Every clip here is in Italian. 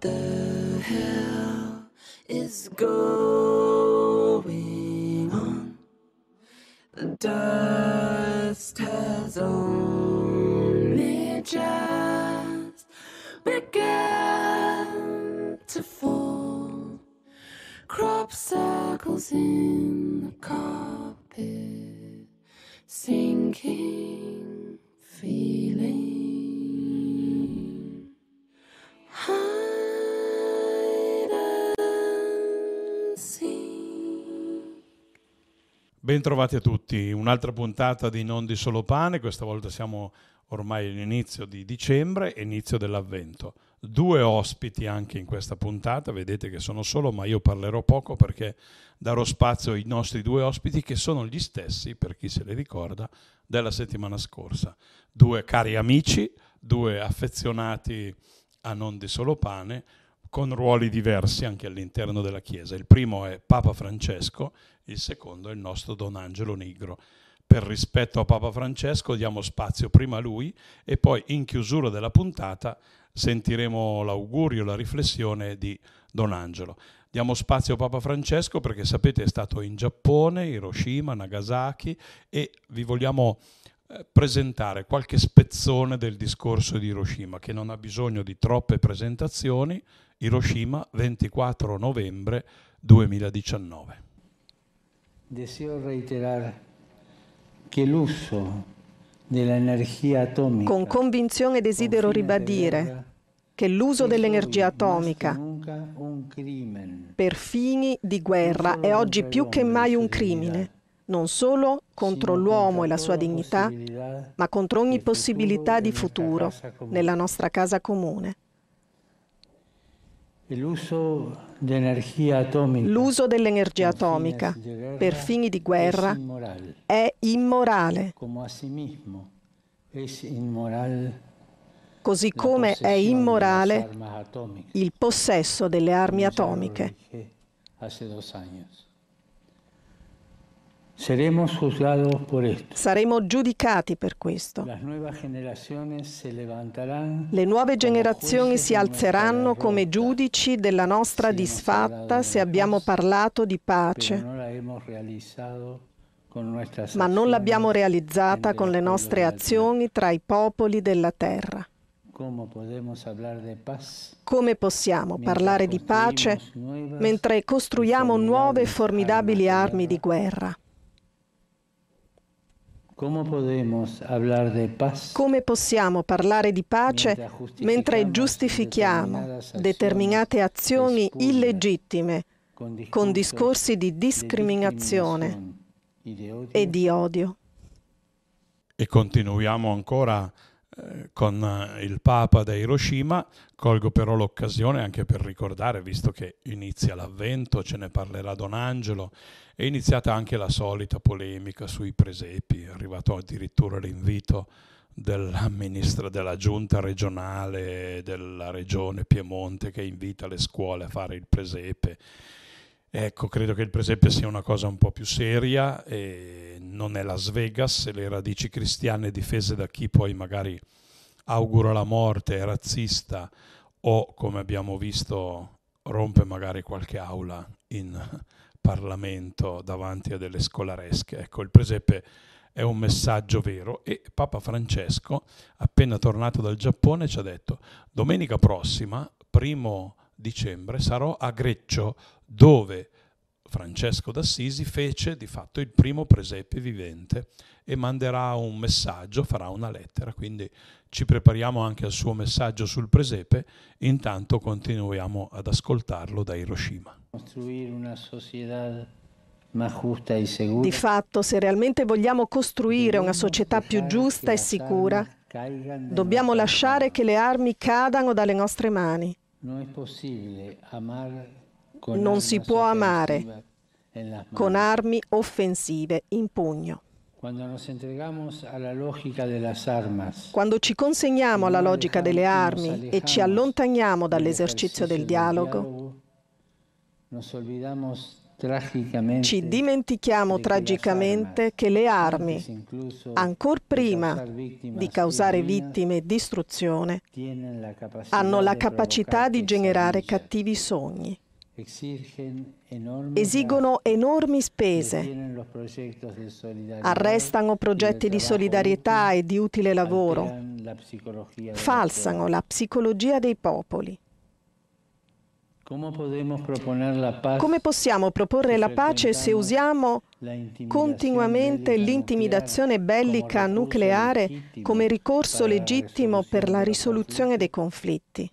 the hell is going on? The dust has only just begun to fall. Crop circles in. Bentrovati a tutti, un'altra puntata di Non di Solo Pane, questa volta siamo ormai all'inizio di dicembre, inizio dell'avvento. Due ospiti anche in questa puntata, vedete che sono solo, ma io parlerò poco perché darò spazio ai nostri due ospiti che sono gli stessi, per chi se li ricorda, della settimana scorsa. Due cari amici, due affezionati a Non di Solo Pane, con ruoli diversi anche all'interno della Chiesa. Il primo è Papa Francesco, il secondo è il nostro Don Angelo Nigro. Per rispetto a Papa Francesco diamo spazio prima a lui e poi in chiusura della puntata sentiremo l'augurio, la riflessione di Don Angelo. Diamo spazio a Papa Francesco perché sapete è stato in Giappone, Hiroshima, Nagasaki e vi vogliamo eh, presentare qualche spezzone del discorso di Hiroshima, che non ha bisogno di troppe presentazioni. Hiroshima, 24 novembre 2019. Deseo reiterar che l'uso dell'energia atomica. Con convinzione desidero ribadire che l'uso dell'energia atomica per fini di guerra è oggi più che mai un crimine non solo contro l'uomo e la sua dignità, ma contro ogni possibilità di futuro nella nostra casa comune. L'uso dell'energia atomica per fini di guerra è immorale, così come è immorale il possesso delle armi atomiche. Saremo giudicati per questo. Le nuove generazioni si alzeranno come giudici della nostra disfatta se abbiamo parlato di pace, ma non l'abbiamo realizzata con le nostre azioni tra i popoli della terra. Come possiamo parlare di pace mentre costruiamo nuove formidabili armi di guerra? Come possiamo parlare di pace mentre giustifichiamo determinate azioni illegittime con discorsi di discriminazione e di odio? E continuiamo ancora con eh, il Papa da Hiroshima, colgo però l'occasione anche per ricordare, visto che inizia l'Avvento, ce ne parlerà Don Angelo, è iniziata anche la solita polemica sui presepi, è arrivato addirittura l'invito della ministra della giunta regionale della regione Piemonte che invita le scuole a fare il presepe Ecco, credo che il presepe sia una cosa un po' più seria, non è Las Vegas le radici cristiane difese da chi poi magari augura la morte, è razzista o, come abbiamo visto, rompe magari qualche aula in Parlamento davanti a delle scolaresche. Ecco, il presepe è un messaggio vero e Papa Francesco, appena tornato dal Giappone, ci ha detto domenica prossima, primo dicembre sarò a Greccio, dove Francesco d'Assisi fece di fatto il primo presepe vivente e manderà un messaggio, farà una lettera, quindi ci prepariamo anche al suo messaggio sul presepe, intanto continuiamo ad ascoltarlo da Hiroshima. Costruire una società giusta e sicura. di fatto, se realmente vogliamo costruire una società più giusta e sicura, dobbiamo lasciare che le armi cadano dalle nostre mani. Non si può amare con armi offensive in pugno. Quando ci consegniamo alla logica delle armi e ci allontaniamo dall'esercizio del dialogo, ci dimentichiamo tragicamente che le armi, ancor prima di causare vittime e distruzione, hanno la capacità di generare cattivi sogni. Esigono enormi spese, arrestano progetti di solidarietà e di utile lavoro, falsano la psicologia dei popoli come possiamo proporre la pace se usiamo continuamente l'intimidazione bellica nucleare come ricorso legittimo per la risoluzione dei conflitti?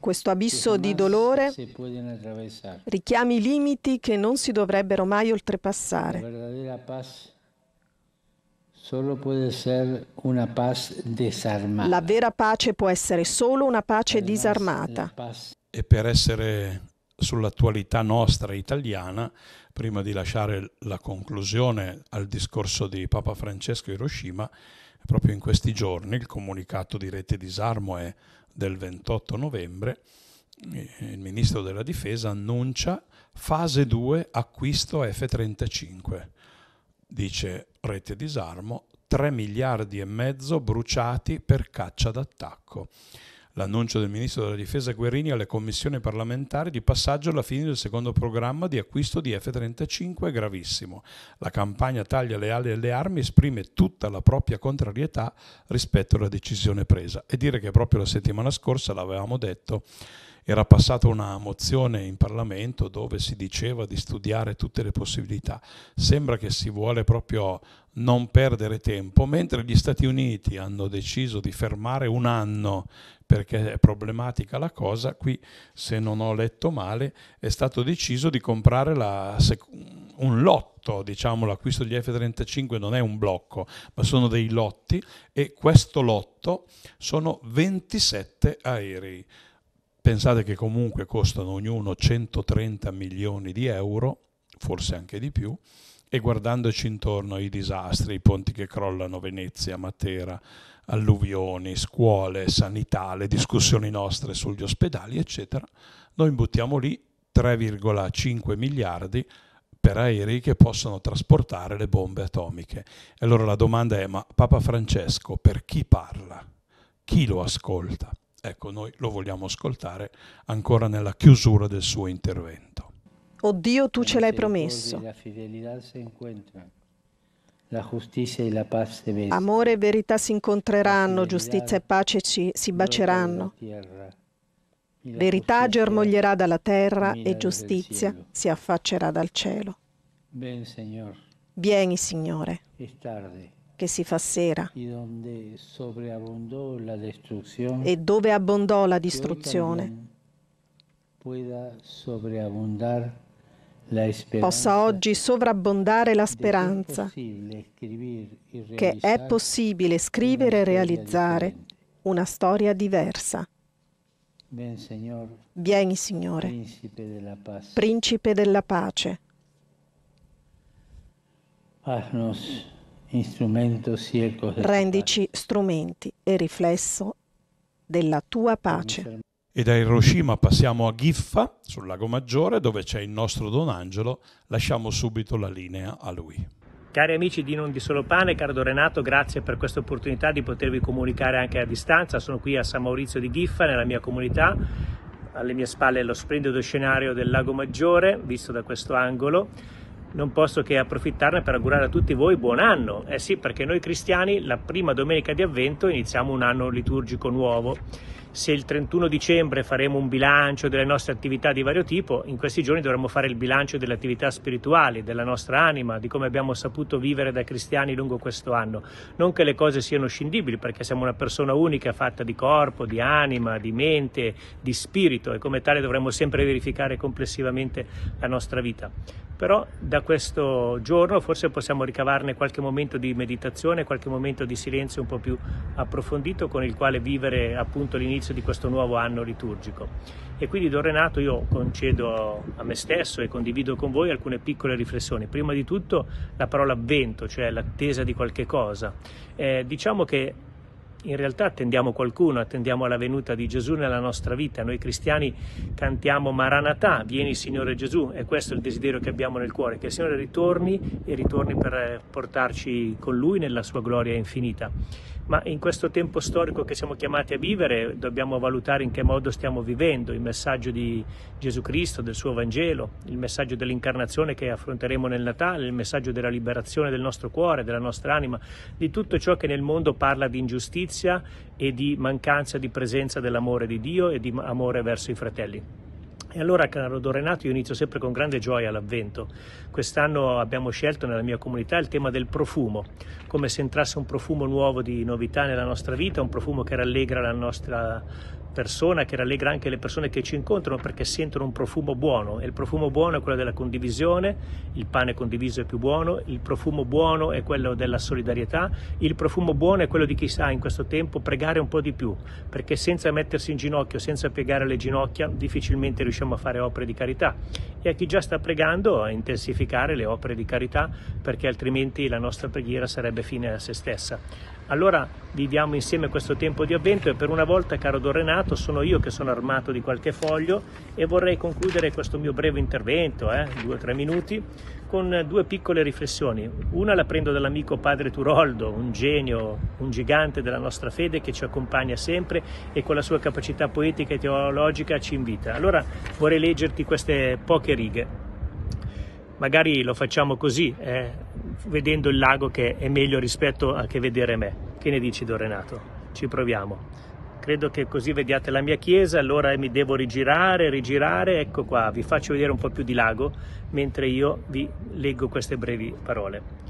Questo abisso di dolore richiami limiti che non si dovrebbero mai oltrepassare. Solo può essere una disarmata. La vera pace può essere solo una pace disarmata. E per essere sull'attualità nostra italiana, prima di lasciare la conclusione al discorso di Papa Francesco Hiroshima, proprio in questi giorni il comunicato di Rete Disarmo è del 28 novembre, eh, il ministro della difesa annuncia fase 2 acquisto F-35. Dice rete disarmo, 3 miliardi e mezzo bruciati per caccia d'attacco. L'annuncio del ministro della difesa Guerini alle commissioni parlamentari di passaggio alla fine del secondo programma di acquisto di F-35 è gravissimo. La campagna taglia le ali alle armi esprime tutta la propria contrarietà rispetto alla decisione presa. E dire che proprio la settimana scorsa l'avevamo detto era passata una mozione in Parlamento dove si diceva di studiare tutte le possibilità. Sembra che si vuole proprio non perdere tempo, mentre gli Stati Uniti hanno deciso di fermare un anno perché è problematica la cosa, qui se non ho letto male è stato deciso di comprare la, un lotto, diciamo l'acquisto degli F-35 non è un blocco, ma sono dei lotti e questo lotto sono 27 aerei. Pensate che comunque costano ognuno 130 milioni di euro, forse anche di più, e guardandoci intorno ai disastri, i ponti che crollano, Venezia, Matera, alluvioni, scuole, sanità, le discussioni nostre sugli ospedali, eccetera, noi buttiamo lì 3,5 miliardi per aerei che possono trasportare le bombe atomiche. E allora la domanda è, ma Papa Francesco per chi parla? Chi lo ascolta? Ecco, noi lo vogliamo ascoltare ancora nella chiusura del suo intervento. Oddio, tu ce l'hai promesso. La fedelità si incontra la la giustizia e pace si Amore e verità si incontreranno, giustizia e pace ci, si baceranno. Verità germoglierà dalla terra e giustizia si affaccerà dal cielo. Vieni, Signore, che si fa sera. E dove abbondò la distruzione, pueda possa oggi sovrabbondare la speranza che è possibile scrivere e realizzare una storia diversa. Vieni Signore, principe della pace. Rendici strumenti e riflesso della tua pace. E da Hiroshima passiamo a Giffa, sul Lago Maggiore, dove c'è il nostro Don Angelo. Lasciamo subito la linea a lui. Cari amici di Non di Solo Pane, caro Don Renato, grazie per questa opportunità di potervi comunicare anche a distanza. Sono qui a San Maurizio di Giffa, nella mia comunità. Alle mie spalle lo splendido scenario del Lago Maggiore, visto da questo angolo. Non posso che approfittarne per augurare a tutti voi buon anno. Eh sì, perché noi cristiani la prima domenica di avvento iniziamo un anno liturgico nuovo se il 31 dicembre faremo un bilancio delle nostre attività di vario tipo, in questi giorni dovremmo fare il bilancio delle attività spirituali, della nostra anima, di come abbiamo saputo vivere da cristiani lungo questo anno. Non che le cose siano scindibili, perché siamo una persona unica fatta di corpo, di anima, di mente, di spirito e come tale dovremmo sempre verificare complessivamente la nostra vita però da questo giorno forse possiamo ricavarne qualche momento di meditazione, qualche momento di silenzio un po' più approfondito con il quale vivere appunto l'inizio di questo nuovo anno liturgico. E quindi Don Renato io concedo a me stesso e condivido con voi alcune piccole riflessioni. Prima di tutto la parola avvento, cioè l'attesa di qualche cosa. Eh, diciamo che in realtà attendiamo qualcuno, attendiamo la venuta di Gesù nella nostra vita. Noi cristiani cantiamo Maranatà, vieni Signore Gesù, e questo è il desiderio che abbiamo nel cuore, che il Signore ritorni e ritorni per portarci con Lui nella sua gloria infinita ma in questo tempo storico che siamo chiamati a vivere dobbiamo valutare in che modo stiamo vivendo il messaggio di Gesù Cristo, del suo Vangelo, il messaggio dell'incarnazione che affronteremo nel Natale, il messaggio della liberazione del nostro cuore, della nostra anima, di tutto ciò che nel mondo parla di ingiustizia e di mancanza di presenza dell'amore di Dio e di amore verso i fratelli. E allora, caro Don Renato, io inizio sempre con grande gioia l'avvento. Quest'anno abbiamo scelto nella mia comunità il tema del profumo, come se entrasse un profumo nuovo di novità nella nostra vita, un profumo che rallegra la nostra persona che rallegra anche le persone che ci incontrano perché sentono un profumo buono e il profumo buono è quello della condivisione, il pane condiviso è più buono, il profumo buono è quello della solidarietà, il profumo buono è quello di chi sa in questo tempo pregare un po' di più perché senza mettersi in ginocchio, senza piegare le ginocchia difficilmente riusciamo a fare opere di carità e a chi già sta pregando a intensificare le opere di carità perché altrimenti la nostra preghiera sarebbe fine a se stessa. Allora viviamo insieme questo tempo di avvento e per una volta, caro Don Renato, sono io che sono armato di qualche foglio e vorrei concludere questo mio breve intervento, eh, due o tre minuti, con due piccole riflessioni. Una la prendo dall'amico padre Turoldo, un genio, un gigante della nostra fede che ci accompagna sempre e con la sua capacità poetica e teologica ci invita. Allora vorrei leggerti queste poche righe. Magari lo facciamo così, eh vedendo il lago che è meglio rispetto a che vedere me. Che ne dici Don Renato? Ci proviamo. Credo che così vediate la mia chiesa, allora mi devo rigirare, rigirare, ecco qua, vi faccio vedere un po' più di lago mentre io vi leggo queste brevi parole.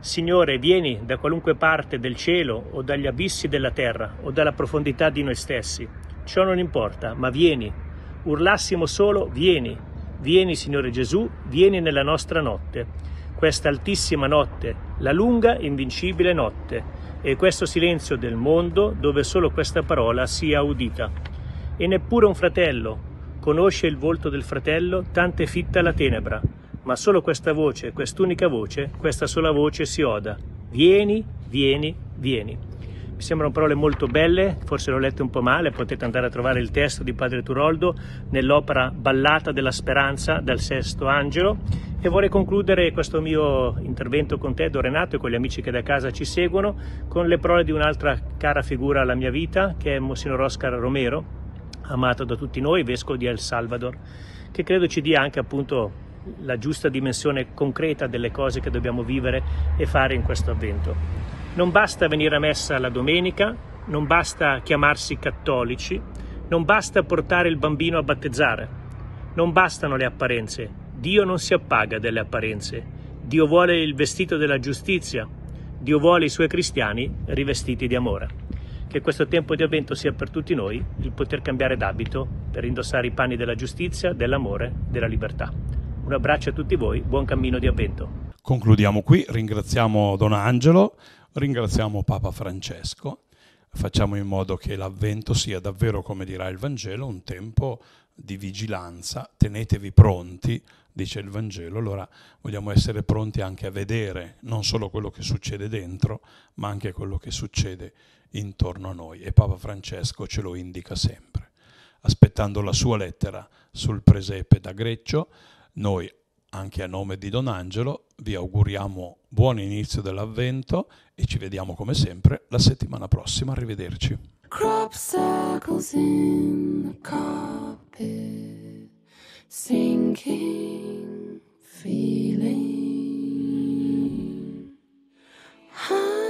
Signore, vieni da qualunque parte del cielo o dagli abissi della terra o dalla profondità di noi stessi. Ciò non importa, ma vieni. Urlassimo solo, vieni. Vieni, Signore Gesù, vieni nella nostra notte questa altissima notte, la lunga invincibile notte, e questo silenzio del mondo dove solo questa parola sia udita. E neppure un fratello conosce il volto del fratello, tanto è fitta la tenebra, ma solo questa voce, quest'unica voce, questa sola voce si oda. Vieni, vieni, vieni mi sembrano parole molto belle, forse l'ho lette un po' male, potete andare a trovare il testo di Padre Turoldo nell'opera Ballata della Speranza dal Sesto Angelo e vorrei concludere questo mio intervento con te, Don Renato, e con gli amici che da casa ci seguono, con le parole di un'altra cara figura alla mia vita, che è Monsignor Oscar Romero, amato da tutti noi, vescovo di El Salvador, che credo ci dia anche appunto la giusta dimensione concreta delle cose che dobbiamo vivere e fare in questo avvento. Non basta venire a messa la domenica, non basta chiamarsi cattolici, non basta portare il bambino a battezzare, non bastano le apparenze. Dio non si appaga delle apparenze. Dio vuole il vestito della giustizia. Dio vuole i suoi cristiani rivestiti di amore. Che questo tempo di avvento sia per tutti noi il poter cambiare d'abito per indossare i panni della giustizia, dell'amore, della libertà. Un abbraccio a tutti voi, buon cammino di avvento. Concludiamo qui, ringraziamo Don Angelo. Ringraziamo Papa Francesco, facciamo in modo che l'avvento sia davvero, come dirà il Vangelo, un tempo di vigilanza, tenetevi pronti, dice il Vangelo, allora vogliamo essere pronti anche a vedere non solo quello che succede dentro, ma anche quello che succede intorno a noi e Papa Francesco ce lo indica sempre. Aspettando la sua lettera sul presepe da Greccio, noi anche a nome di Don Angelo, vi auguriamo buon inizio dell'avvento e ci vediamo come sempre la settimana prossima. Arrivederci. Crop circles in the carpet, sinking feeling. High.